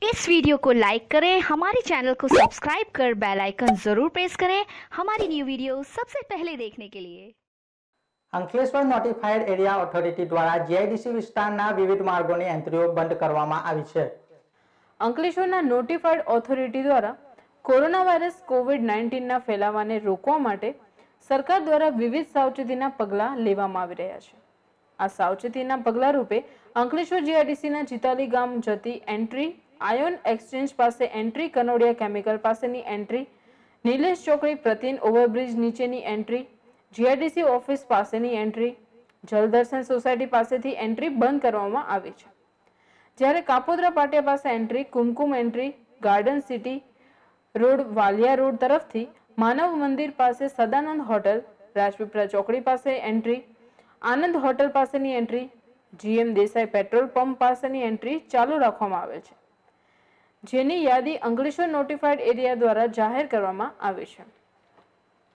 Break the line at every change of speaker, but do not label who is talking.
इस वीडियो को लाइक करें हमारे चैनल को सब्सक्राइब कर बेल आइकन जरूर प्रेस करें हमारी न्यू वीडियो सबसे पहले देखने के लिए અંકલેશ્વર
નોટિફાઈડ એરિયા ઓથોરિટી દ્વારા જીઆઈડીસી વિસ્તારના વિવિધ માર્ગોની એન્ટ્રીઓ બંધ કરવામાં આવી છે અંકલેશ્વરના નોટિફાઈડ ઓથોરિટી દ્વારા કોરોના વાયરસ કોવિડ
નાઇન્ટીનના ફેલાવાને રોકવા માટે સરકાર દ્વારા વિવિધ સાવચેતીના પગલાં લેવામાં આવી રહ્યા છે આ સાવચેતીના પગલાં રૂપે અંકલેશ્વર જીઆઈડીસીના ચિતાલી ગામ જતી એન્ટ્રી આયોન એક્સચેન્જ પાસે એન્ટ્રી કનોડિયા કેમિકલ પાસેની એન્ટ્રી નિલેશ ચોકડી પ્રતિન ઓવરબ્રિજ નીચેની એન્ટ્રી જીઆઈડીસી ઓફિસ પાસેની એન્ટ્રી જલદર્શન સોસાયટી પાસેથી એન્ટ્રી બંધ કરવામાં આવી છે જ્યારે કાપોદ્રા પાટિયા પાસે entry Kumkum entry garden city road Valia road તરફથી માનવ મંદિર પાસે સદાનંદ હોટલ રાજપીપળા ચોકડી પાસે એન્ટ્રી આનંદ હોટલ પાસેની entry GM Desai petrol pump પાસેની એન્ટ્રી ચાલુ રાખવામાં આવે છે જેની યાદી અંકલેશ્વર નોટિફાઇડ એરિયા દ્વારા જાહેર કરવામાં આવી છે